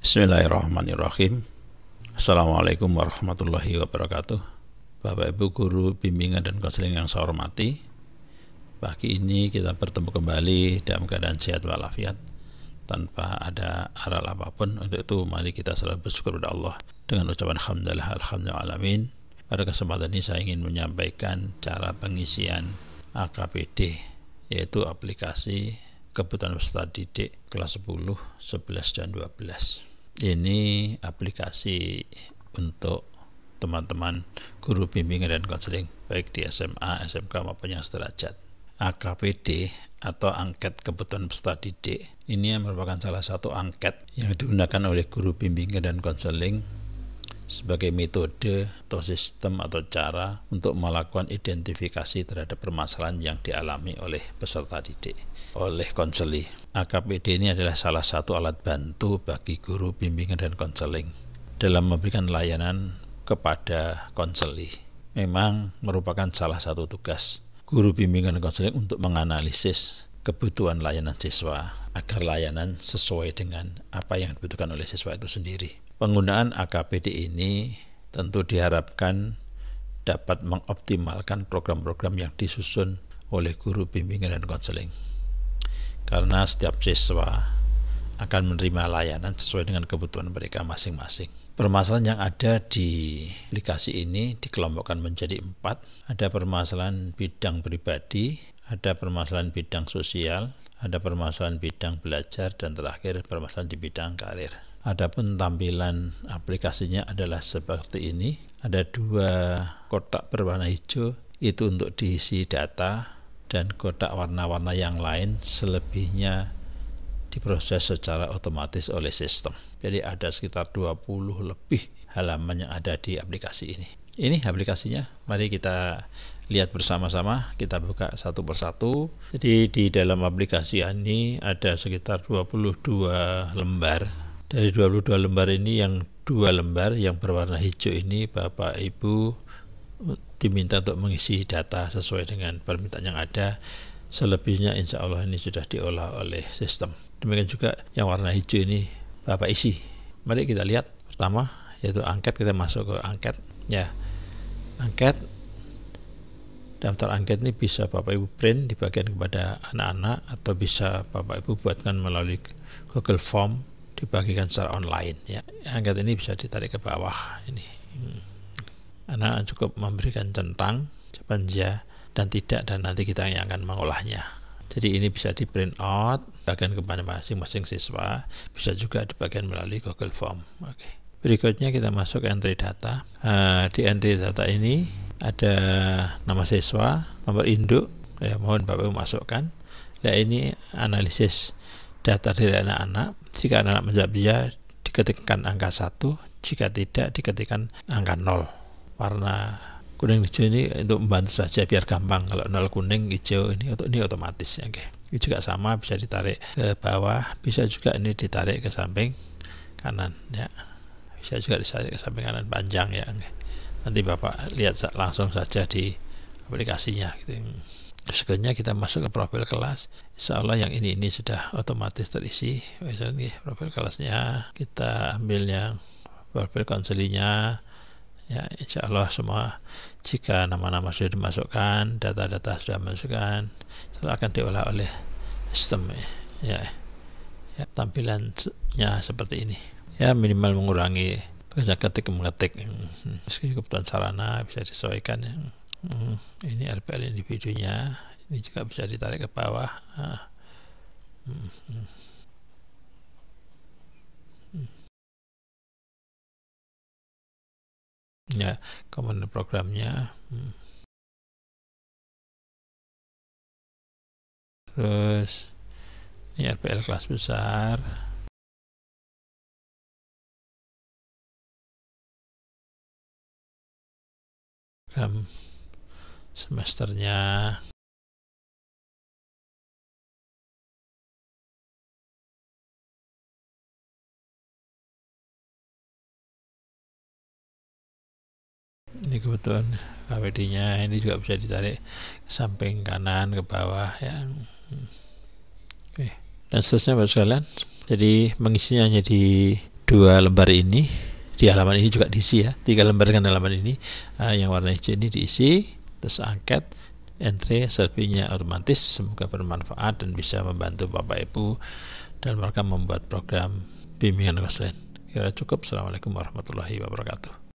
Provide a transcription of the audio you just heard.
Bismillahirrahmanirrahim. Assalamualaikum warahmatullahi wabarakatuh. Bapak Ibu guru bimbingan dan konseling yang saya hormati. Pagi ini kita bertemu kembali dalam keadaan sehat walafiat tanpa ada aral apapun. Untuk itu mari kita selalu bersyukur kepada Allah dengan ucapan alhamdulillah alhamdulillah alamin. Pada kesempatan ini saya ingin menyampaikan cara pengisian AKPD yaitu aplikasi kebutuhan peserta didik kelas 10, 11, dan 12 ini aplikasi untuk teman-teman guru bimbingan dan konseling baik di SMA, SMK maupun yang sederajat. AKPD atau angket kebutuhan peserta didik ini merupakan salah satu angket yang digunakan oleh guru bimbingan dan konseling sebagai metode atau sistem atau cara untuk melakukan identifikasi terhadap permasalahan yang dialami oleh peserta didik oleh konseli. AKPD ini adalah salah satu alat bantu bagi guru bimbingan dan konseling dalam memberikan layanan kepada konseli. Memang merupakan salah satu tugas guru bimbingan dan konseling untuk menganalisis kebutuhan layanan siswa agar layanan sesuai dengan apa yang dibutuhkan oleh siswa itu sendiri. Penggunaan AKPD ini tentu diharapkan dapat mengoptimalkan program-program yang disusun oleh guru bimbingan dan konseling. Karena setiap siswa akan menerima layanan sesuai dengan kebutuhan mereka masing-masing. Permasalahan yang ada di aplikasi ini dikelompokkan menjadi empat. Ada permasalahan bidang pribadi, ada permasalahan bidang sosial, ada permasalahan bidang belajar, dan terakhir permasalahan di bidang karir. Adapun tampilan aplikasinya adalah seperti ini. Ada dua kotak berwarna hijau itu untuk diisi data dan kotak warna-warna yang lain selebihnya diproses secara otomatis oleh sistem. Jadi ada sekitar 20 lebih halaman yang ada di aplikasi ini. Ini aplikasinya. Mari kita lihat bersama-sama. Kita buka satu persatu. Jadi di dalam aplikasi ini ada sekitar 22 lembar dari 22 lembar ini yang dua lembar yang berwarna hijau ini Bapak Ibu diminta untuk mengisi data sesuai dengan permintaan yang ada. Selebihnya insya Allah ini sudah diolah oleh sistem. Demikian juga yang warna hijau ini Bapak isi. Mari kita lihat pertama yaitu angket kita masuk ke angket ya. Angket daftar angket ini bisa Bapak Ibu print di bagian kepada anak-anak atau bisa Bapak Ibu buatkan melalui Google Form dibagikan secara online ya angkat ini bisa ditarik ke bawah ini hmm. anak cukup memberikan centang panja dan tidak dan nanti kita yang akan mengolahnya jadi ini bisa di print out bagian kepada masing-masing siswa bisa juga di bagian melalui Google Form oke berikutnya kita masuk entry data uh, di entry data ini ada nama siswa nomor induk ya mohon Bapak masukkan nah ini analisis data dari anak-anak. Jika anak-anak menjawab ya, diketikkan angka 1, jika tidak diketikkan angka 0. Warna kuning hijau ini untuk membantu saja biar gampang. Kalau 0 kuning hijau ini untuk ini otomatis ya, okay. Ini juga sama bisa ditarik ke bawah, bisa juga ini ditarik ke samping kanan ya. Bisa juga ditarik ke samping kanan panjang ya. Okay. Nanti Bapak lihat langsung saja di aplikasinya gitu. Segalanya kita masuk ke profil kelas. Insya Allah yang ini ini sudah otomatis terisi. Misalnya nih, profil kelasnya kita ambil yang profil konselinya, Ya, insya Allah semua jika nama-nama sudah dimasukkan, data-data sudah dimasukkan, setelah akan diolah oleh sistem ya. ya tampilannya seperti ini. Ya minimal mengurangi kerja ketik mengetik. Hmm, hmm, meski kebutuhan sarana bisa disesuaikan ya hmm, ini RPL individunya ini juga bisa ditarik ke bawah ah. hmm. hmm. hmm. ya komponen programnya hmm. terus ini RPL kelas besar um, semesternya ini kebetulan KWD nya ini juga bisa ditarik ke samping kanan ke bawah ya oke dan seterusnya buat sekalian jadi mengisinya hanya di dua lembar ini di halaman ini juga diisi ya tiga lembar dengan halaman ini eh, yang warna hijau ini diisi terus angket entry surveinya otomatis semoga bermanfaat dan bisa membantu Bapak Ibu dan mereka membuat program bimbingan konseling. Kira cukup. Assalamualaikum warahmatullahi wabarakatuh.